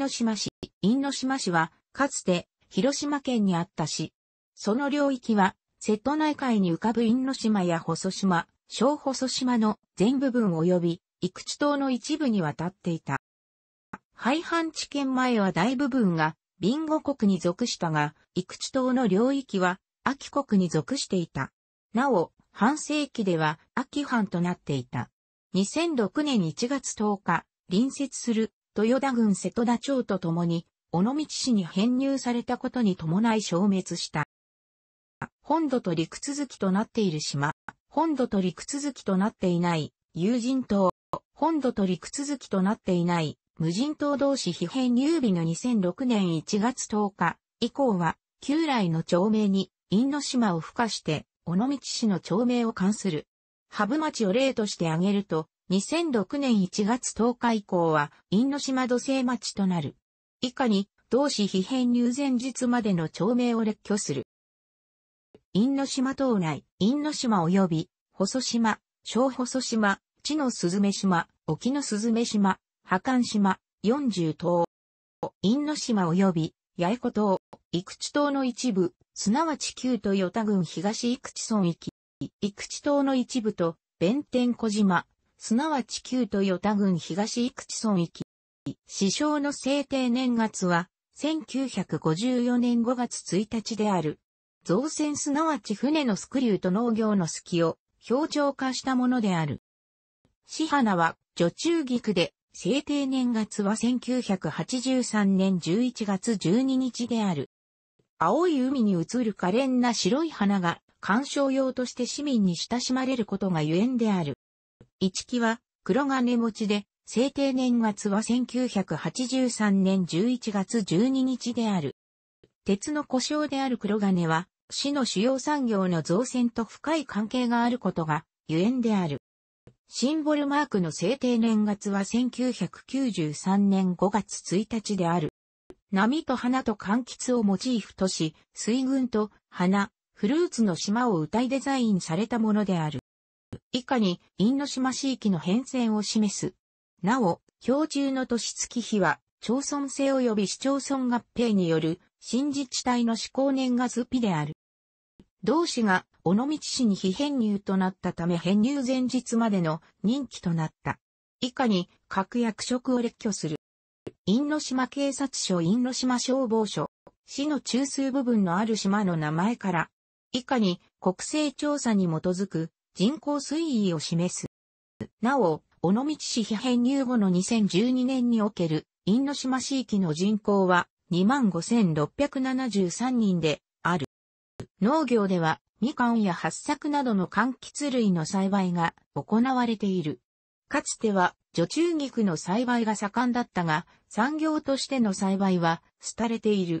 因島市。因島市は、かつて、広島県にあった市。その領域は、瀬戸内海に浮かぶ因島や細島、小細島の全部分及び、幾地島の一部にわたっていた。廃藩地県前は大部分が、ビンゴ国に属したが、幾地島の領域は、秋国に属していた。なお、半世紀では、秋藩となっていた。2006年1月10日、隣接する豊田郡瀬戸田町とともに、尾道市に編入されたことに伴い消滅した。本土と陸続きとなっている島、本土と陸続きとなっていない、有人島、本土と陸続きとなっていない、無人島同士非編入日の2006年1月10日以降は、旧来の町名に、因島を付加して、尾道市の町名を関する。ハブ町を例として挙げると、2006年1月10日以降は、因島土星町となる。以下に、同市非編入前日までの町名を列挙する。因島島内、因島及び、細島、小細島、地の鈴ズ島、沖の鈴ズ島、破艦島、40島。因島及び、八重子島、育地島の一部、すなわち旧豊田郡東育地村域、育地島の一部と、弁天小島、すなわち旧豊田郡東幾地村域。師匠の制定年月は、1954年5月1日である。造船すなわち船のスクリューと農業の隙を表情化したものである。市花は、女中菊で、制定年月は1983年11月12日である。青い海に映る可憐な白い花が、観賞用として市民に親しまれることがゆえんである。一木は黒金持ちで、制定年月は1983年11月12日である。鉄の故障である黒金は、市の主要産業の造船と深い関係があることが、ゆえんである。シンボルマークの制定年月は1993年5月1日である。波と花と柑橘をモチーフとし、水軍と花、フルーツの島を歌いデザインされたものである。以下に、因島市域の変遷を示す。なお、今日中の年月日は、町村制及び市町村合併による、新自治体の施行年月日である。同市が、尾道市に非編入となったため編入前日までの任期となった。以下に、各役職を列挙する。因島警察署因島消防署、市の中枢部分のある島の名前から、以下に国勢調査に基づく人口推移を示す。なお、尾道市非編入後の2012年における、因島市域の人口は25,673人である。農業では、みかんや八作などの柑橘類の栽培が行われている。かつては、女中菊の栽培が盛んだったが、産業としての栽培は廃れている。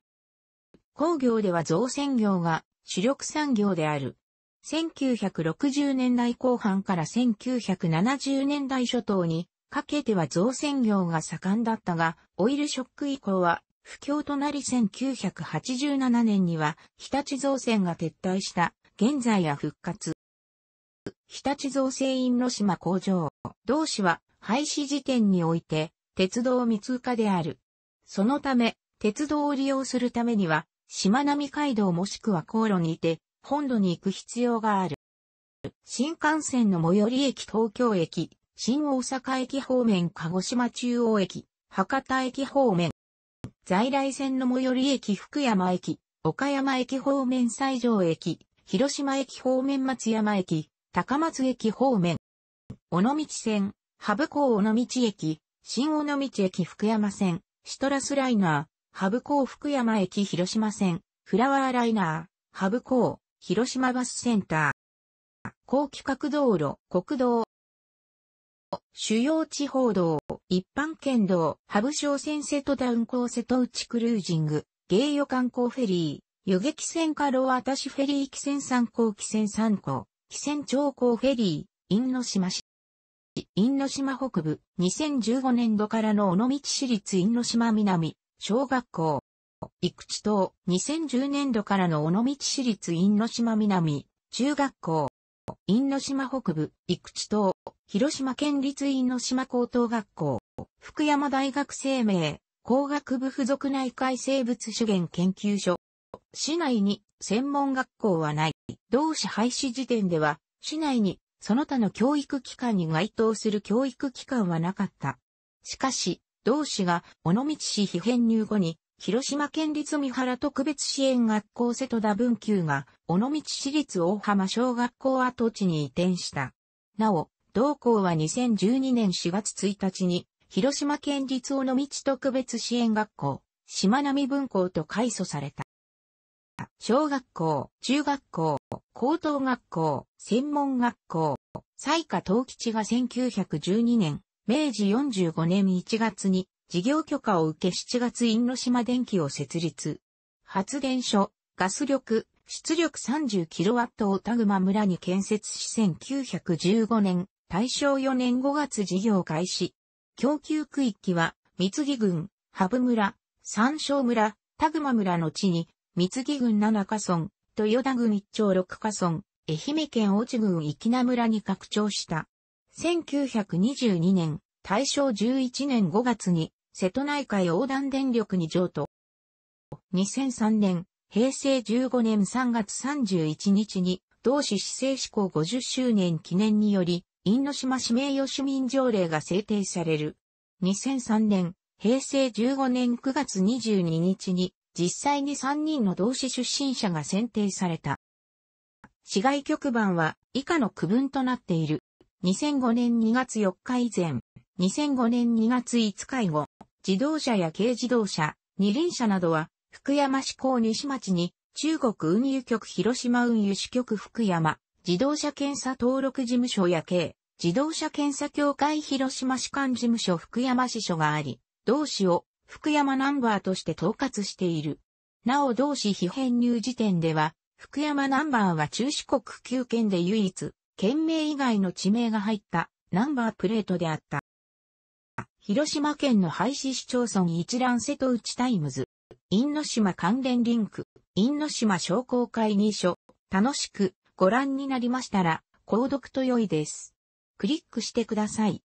工業では造船業が主力産業である。1960年代後半から1970年代初頭にかけては造船業が盛んだったが、オイルショック以降は不況となり1987年には日立造船が撤退した、現在は復活。日立造船の島工場、同市は廃止時点において鉄道未通過である。そのため、鉄道を利用するためには、しまなみ海道もしくは航路にて本土に行く必要がある。新幹線の最寄り駅東京駅、新大阪駅方面鹿児島中央駅、博多駅方面。在来線の最寄り駅福山駅、岡山駅方面西条駅、広島駅方面松山駅、高松駅方面。尾道線、ハブ港尾道駅、新尾道駅福山線、シトラスライナー、ハブ港福山駅広島線、フラワーライナー、ハブ港、広島バスセンター。高規格道路、国道。主要地方道、一般県道、羽生小線瀬戸ダウン港瀬戸内クルージング、芸予観光フェリー、遊撃船カロワタシフェリー汽船参考汽船参考、汽船長港フェリー、因島市。因島北部、2015年度からの尾道市立因島南、小学校、育地等、2010年度からの尾道市立因島南、中学校、因島北部、育地等、広島県立因島高等学校、福山大学生命、工学部附属内海生物資源研究所。市内に専門学校はない。同市廃止時点では、市内にその他の教育機関に該当する教育機関はなかった。しかし、同市が尾道市非編入後に広島県立三原特別支援学校瀬戸田文久が、尾道市立大浜小学校跡地に移転した。なお、同校は2012年4月1日に、広島県立尾道特別支援学校、しまなみ分校と改組された。小学校、中学校、高等学校、専門学校、西下東吉が1912年、明治45年1月に事業許可を受け7月因島電機を設立。発電所、ガス力、出力 30kW を田熊村に建設し1915年、大正4年5月事業開始。供給区域は、三木郡、羽生村、三椒村、田熊村の地に、三木郡七ヶ村、豊田郡一丁六ヶ村、愛媛県大地郡生名村に拡張した。1922年、大正11年5月に、瀬戸内海横断電力に譲渡。2003年、平成15年3月31日に、同市市政施行50周年記念により、因島指名誉市民条例が制定される。2003年、平成15年9月22日に、実際に3人の同志出身者が選定された。市外局番は以下の区分となっている。2005年2月4日以前、2005年2月5日以後、自動車や軽自動車、二輪車などは、福山市港西町に、中国運輸局広島運輸支局福山、自動車検査登録事務所や軽、自動車検査協会広島市間事務所福山支所があり、同市を福山ナンバーとして統括している。なお同市非編入時点では、福山ナンバーは中四国9県で唯一、県名以外の地名が入ったナンバープレートであった。広島県の廃止市町村一覧瀬戸内タイムズ、因島関連リンク、因島商工会議所、楽しくご覧になりましたら、購読と良いです。クリックしてください。